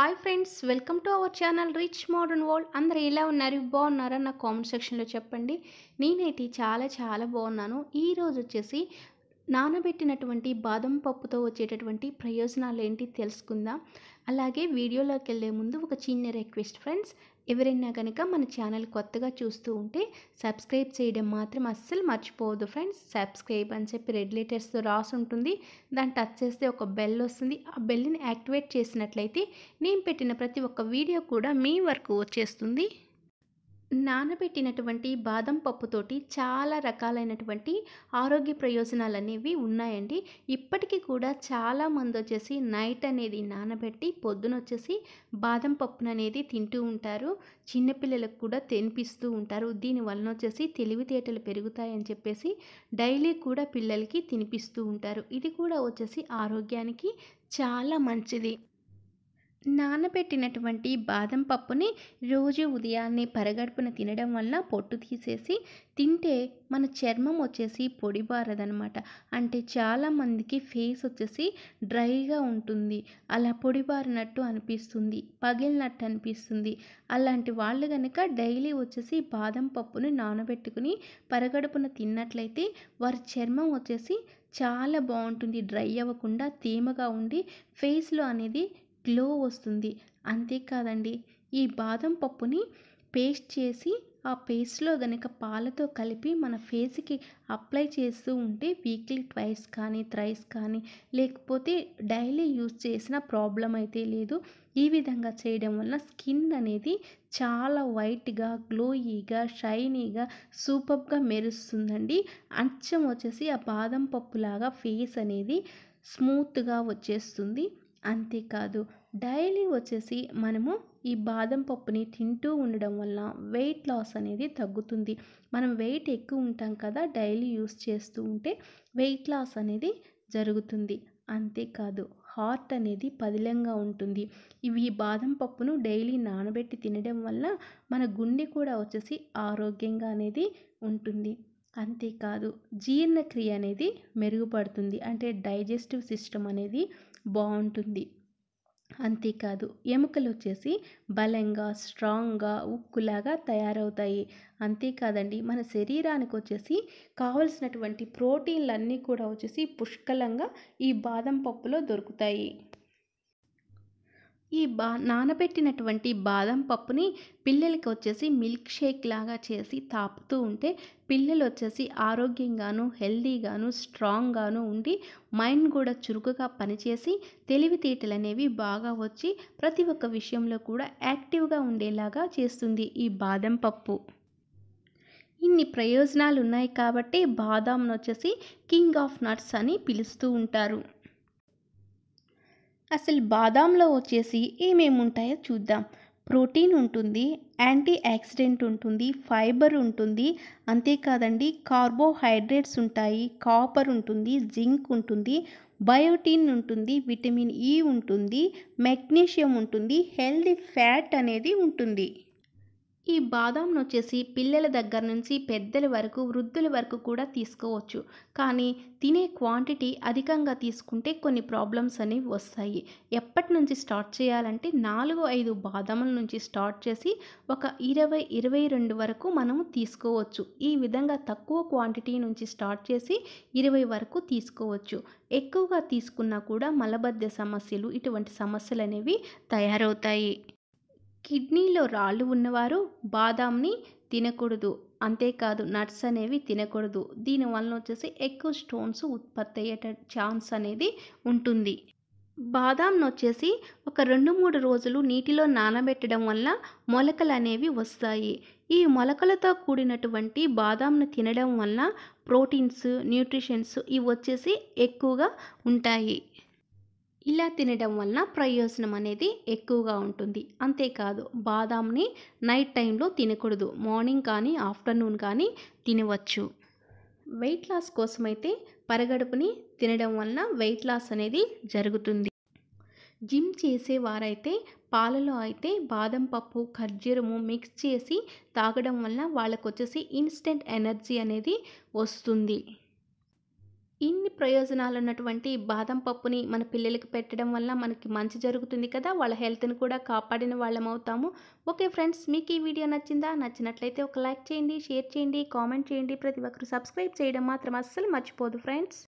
hi friends welcome to our channel rich modern world అందరూ ఎలా ఉన్నారు బాగున్నారా నా కామెంట్ సెక్షన్లో చెప్పండి నేనైతే చాలా చాలా బాగున్నాను ఈరోజు వచ్చేసి నానబెట్టినటువంటి బాదం పప్పుతో వచ్చేటటువంటి ప్రయోజనాలు ఏంటి తెలుసుకుందాం అలాగే వీడియోలోకి వెళ్ళే ముందు ఒక చిన్న రిక్వెస్ట్ ఫ్రెండ్స్ ఎవరైనా కనుక మన ఛానల్ కొత్తగా చూస్తూ ఉంటే సబ్స్క్రైబ్ చేయడం మాత్రం అస్సలు మర్చిపోవద్దు ఫ్రెండ్స్ సబ్స్క్రైబ్ అని చెప్పి రెడ్ లెటర్స్తో రాసి ఉంటుంది దాన్ని టచ్ చేస్తే ఒక బెల్ వస్తుంది ఆ బెల్ని యాక్టివేట్ చేసినట్లయితే నేను పెట్టిన ప్రతి ఒక్క వీడియో కూడా మీ వరకు వచ్చేస్తుంది నానబెట్టినటువంటి బాదం పప్పుతోటి చాలా రకాలైనటువంటి ఆరోగ్య ప్రయోజనాలు అనేవి ఉన్నాయండి ఇప్పటికీ కూడా చాలామంది వచ్చేసి నైట్ అనేది నానబెట్టి పొద్దున వచ్చేసి బాదం పప్పును అనేది తింటూ ఉంటారు చిన్నపిల్లలకు కూడా తినిపిస్తూ ఉంటారు దీని వలన వచ్చేసి తెలివితేటలు పెరుగుతాయని చెప్పేసి డైలీ కూడా పిల్లలకి తినిపిస్తూ ఉంటారు ఇది కూడా వచ్చేసి ఆరోగ్యానికి చాలా మంచిది నానబెట్టినటువంటి బాదం పప్పుని రోజు ఉదయాన్నే పరగడుపున తినడం వల్ల పొట్టు తీసేసి తింటే మన చర్మం వచ్చేసి పొడిబారదనమాట అంటే చాలామందికి ఫేస్ వచ్చేసి డ్రైగా ఉంటుంది అలా పొడిబారినట్టు అనిపిస్తుంది పగిలినట్టు అనిపిస్తుంది అలాంటి వాళ్ళు కనుక డైలీ వచ్చేసి బాదం పప్పుని నానబెట్టుకుని పరగడుపున తిన్నట్లయితే వారి చర్మం వచ్చేసి చాలా బాగుంటుంది డ్రై అవ్వకుండా తేమగా ఉండి ఫేస్లో అనేది గ్లో వస్తుంది అంతేకాదండి ఈ బాదం పప్పుని పేస్ట్ చేసి ఆ పేస్ట్లో కనుక పాలతో కలిపి మన ఫేస్కి అప్లై చేస్తూ ఉంటే వీక్లీ ట్వైస్ కానీ థ్రైస్ కానీ లేకపోతే డైలీ యూజ్ చేసిన ప్రాబ్లం అయితే లేదు ఈ విధంగా చేయడం వల్ల స్కిన్ అనేది చాలా వైట్గా గ్లోయీగా షైనీగా సూపర్గా మెరుస్తుందండి అచ్చం వచ్చేసి ఆ బాదం పప్పులాగా ఫేస్ అనేది స్మూత్గా వచ్చేస్తుంది అంతేకాదు డైలీ వచ్చేసి మనము ఈ బాదం పప్పుని తింటూ ఉండడం వల్ల వెయిట్ లాస్ అనేది తగ్గుతుంది మనం వెయిట్ ఎక్కువ ఉంటాం కదా డైలీ యూస్ చేస్తూ ఉంటే వెయిట్ లాస్ అనేది జరుగుతుంది అంతేకాదు హార్ట్ అనేది పదిలంగా ఉంటుంది ఇవి బాదం పప్పును డైలీ నానబెట్టి తినడం వల్ల మన గుండె కూడా వచ్చేసి ఆరోగ్యంగా అనేది ఉంటుంది అంతేకాదు జీర్ణక్రియ అనేది మెరుగుపడుతుంది అంటే డైజెస్టివ్ సిస్టమ్ అనేది బాగుంటుంది అంతేకాదు ఎముకలు వచ్చేసి బలంగా స్ట్రాంగ్గా ఉక్కులాగా తయారవుతాయి అంతేకాదండి మన శరీరానికి వచ్చేసి కావలసినటువంటి ప్రోటీన్లు అన్నీ కూడా వచ్చేసి పుష్కలంగా ఈ బాదం పప్పులో దొరుకుతాయి ఈ బా నానబెట్టినటువంటి బాదం పప్పుని పిల్లలకి వచ్చేసి మిల్క్ షేక్ లాగా చేసి తాపుతూ ఉంటే పిల్లలు వచ్చేసి ఆరోగ్యంగాను హెల్దీగాను స్ట్రాంగ్గాను ఉండి మైండ్ కూడా చురుకుగా పనిచేసి తెలివితేటలు అనేవి బాగా వచ్చి ప్రతి ఒక్క విషయంలో కూడా యాక్టివ్గా ఉండేలాగా చేస్తుంది ఈ బాదం పప్పు ఇన్ని ప్రయోజనాలు ఉన్నాయి కాబట్టి బాదాంను వచ్చేసి కింగ్ ఆఫ్ నట్స్ అని పిలుస్తూ ఉంటారు అసలు బాదాంలో వచ్చేసి ఏమేమి ఉంటాయో చూద్దాం ప్రోటీన్ ఉంటుంది యాంటీ యాక్సిడెంట్ ఉంటుంది ఫైబర్ ఉంటుంది అంతేకాదండి కార్బోహైడ్రేట్స్ ఉంటాయి కాపర్ ఉంటుంది జింక్ ఉంటుంది బయోటిన్ ఉంటుంది విటమిన్ ఈ ఉంటుంది మెగ్నీషియం ఉంటుంది హెల్దీ ఫ్యాట్ అనేది ఉంటుంది ఈ బాదంను వచ్చేసి పిల్లల దగ్గర నుంచి పెద్దల వరకు వృద్ధుల వరకు కూడా తీసుకోవచ్చు కానీ తినే క్వాంటిటీ అధికంగా తీసుకుంటే కొన్ని ప్రాబ్లమ్స్ అనేవి వస్తాయి ఎప్పటి నుంచి స్టార్ట్ చేయాలంటే నాలుగు ఐదు బాదాముల నుంచి స్టార్ట్ చేసి ఒక ఇరవై ఇరవై రెండు వరకు మనము తీసుకోవచ్చు ఈ విధంగా తక్కువ క్వాంటిటీ నుంచి స్టార్ట్ చేసి ఇరవై వరకు తీసుకోవచ్చు ఎక్కువగా తీసుకున్నా కూడా మలబద్ధ సమస్యలు ఇటువంటి సమస్యలు అనేవి తయారవుతాయి కిడ్నీలో రాళ్ళు ఉన్నవారు బాదాంని తినకూడదు అంతేకాదు నట్స్ అనేవి తినకూడదు దీనివలన వచ్చేసి ఎక్కువ స్టోన్స్ ఉత్పత్తి అయ్యే ఛాన్స్ అనేది ఉంటుంది బాదాంను వచ్చేసి ఒక రెండు మూడు రోజులు నీటిలో నానబెట్టడం వల్ల మొలకలు అనేవి వస్తాయి ఈ మొలకలతో కూడినటువంటి బాదాంను తినడం వల్ల ప్రోటీన్స్ న్యూట్రిషన్స్ ఇవి వచ్చేసి ఎక్కువగా ఉంటాయి ఇలా తినడం వలన ప్రయోజనం అనేది ఎక్కువగా ఉంటుంది అంతేకాదు బాదాంని నైట్ టైంలో తినకూడదు మార్నింగ్ కానీ ఆఫ్టర్నూన్ కానీ తినవచ్చు వెయిట్ లాస్ కోసమైతే పరగడుపుని తినడం వలన వెయిట్ లాస్ అనేది జరుగుతుంది జిమ్ చేసేవారైతే పాలలో అయితే బాదం పప్పు ఖర్జూరము మిక్స్ చేసి తాగడం వలన వాళ్ళకు వచ్చేసి ఇన్స్టెంట్ ఎనర్జీ అనేది వస్తుంది ఇన్ని ప్రయోజనాలు ఉన్నటువంటి బాదం పప్పుని మన పిల్లలకి పెట్టడం వల్ల మనకి మంచి జరుగుతుంది కదా వాళ్ళ హెల్త్ని కూడా కాపాడిన వాళ్ళం అవుతాము ఓకే ఫ్రెండ్స్ మీకు ఈ వీడియో నచ్చిందా నచ్చినట్లయితే ఒక లైక్ చేయండి షేర్ చేయండి కామెంట్ చేయండి ప్రతి ఒక్కరు సబ్స్క్రైబ్ చేయడం మాత్రం అస్సలు మర్చిపోదు ఫ్రెండ్స్